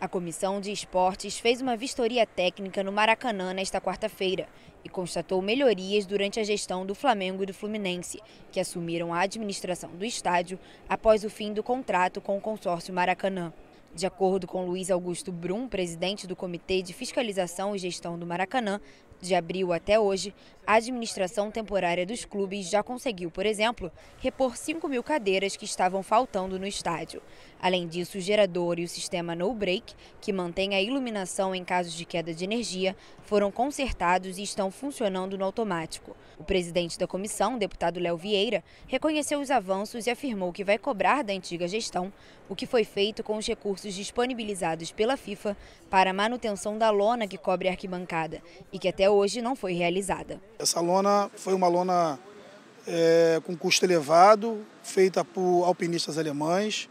A Comissão de Esportes fez uma vistoria técnica no Maracanã nesta quarta-feira e constatou melhorias durante a gestão do Flamengo e do Fluminense, que assumiram a administração do estádio após o fim do contrato com o consórcio Maracanã. De acordo com Luiz Augusto Brum, presidente do Comitê de Fiscalização e Gestão do Maracanã, de abril até hoje, a administração temporária dos clubes já conseguiu, por exemplo, repor 5 mil cadeiras que estavam faltando no estádio. Além disso, o gerador e o sistema No Break, que mantém a iluminação em casos de queda de energia, foram consertados e estão funcionando no automático. O presidente da comissão, deputado Léo Vieira, reconheceu os avanços e afirmou que vai cobrar da antiga gestão o que foi feito com os recursos disponibilizados pela FIFA para a manutenção da lona que cobre a arquibancada e que até hoje não foi realizada. Essa lona foi uma lona é, com custo elevado, feita por alpinistas alemães,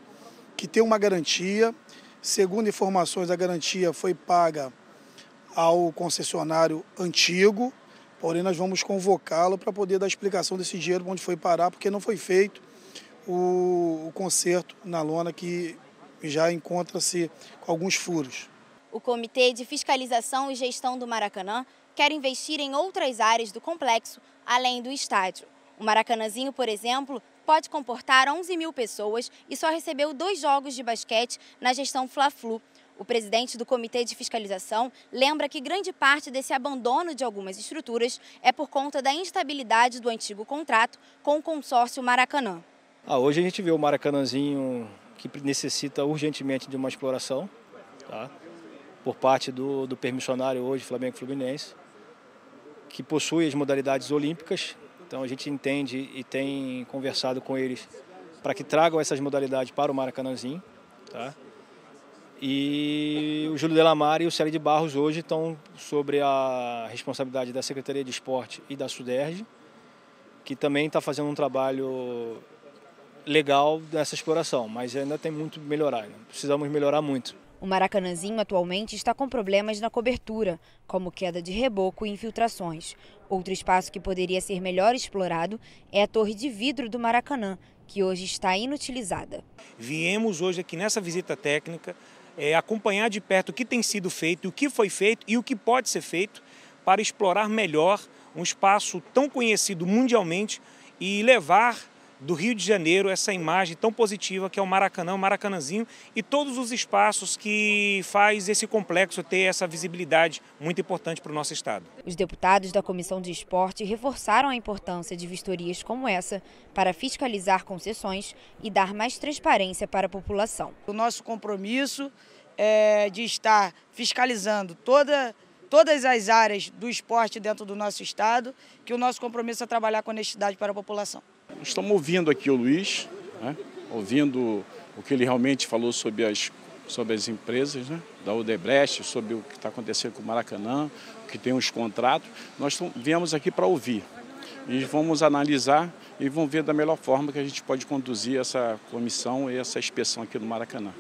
que tem uma garantia. Segundo informações, a garantia foi paga ao concessionário antigo, porém nós vamos convocá-lo para poder dar explicação desse dinheiro, onde foi parar, porque não foi feito o, o conserto na lona que já encontra-se com alguns furos. O Comitê de Fiscalização e Gestão do Maracanã quer investir em outras áreas do complexo, além do estádio. O Maracanãzinho, por exemplo, pode comportar 11 mil pessoas e só recebeu dois jogos de basquete na gestão Fla-Flu. O presidente do Comitê de Fiscalização lembra que grande parte desse abandono de algumas estruturas é por conta da instabilidade do antigo contrato com o consórcio Maracanã. Ah, hoje a gente vê o Maracanãzinho que necessita urgentemente de uma exploração tá? por parte do, do permissionário hoje, Flamengo Fluminense que possui as modalidades olímpicas. Então a gente entende e tem conversado com eles para que tragam essas modalidades para o Maracanãzinho. Tá? E o Júlio Delamare e o Célio de Barros hoje estão sobre a responsabilidade da Secretaria de Esporte e da Suderge, que também está fazendo um trabalho legal dessa exploração, mas ainda tem muito melhorar. Né? Precisamos melhorar muito. O Maracanãzinho atualmente está com problemas na cobertura, como queda de reboco e infiltrações. Outro espaço que poderia ser melhor explorado é a torre de vidro do Maracanã, que hoje está inutilizada. Viemos hoje aqui nessa visita técnica é, acompanhar de perto o que tem sido feito, o que foi feito e o que pode ser feito para explorar melhor um espaço tão conhecido mundialmente e levar do Rio de Janeiro essa imagem tão positiva que é o Maracanã, o Maracanãzinho e todos os espaços que faz esse complexo ter essa visibilidade muito importante para o nosso estado. Os deputados da Comissão de Esporte reforçaram a importância de vistorias como essa para fiscalizar concessões e dar mais transparência para a população. O nosso compromisso é de estar fiscalizando toda todas as áreas do esporte dentro do nosso estado, que o nosso compromisso é trabalhar com honestidade para a população estamos ouvindo aqui o Luiz, né? ouvindo o que ele realmente falou sobre as, sobre as empresas né? da Odebrecht, sobre o que está acontecendo com o Maracanã, que tem os contratos. Nós viemos aqui para ouvir e vamos analisar e vamos ver da melhor forma que a gente pode conduzir essa comissão e essa inspeção aqui no Maracanã.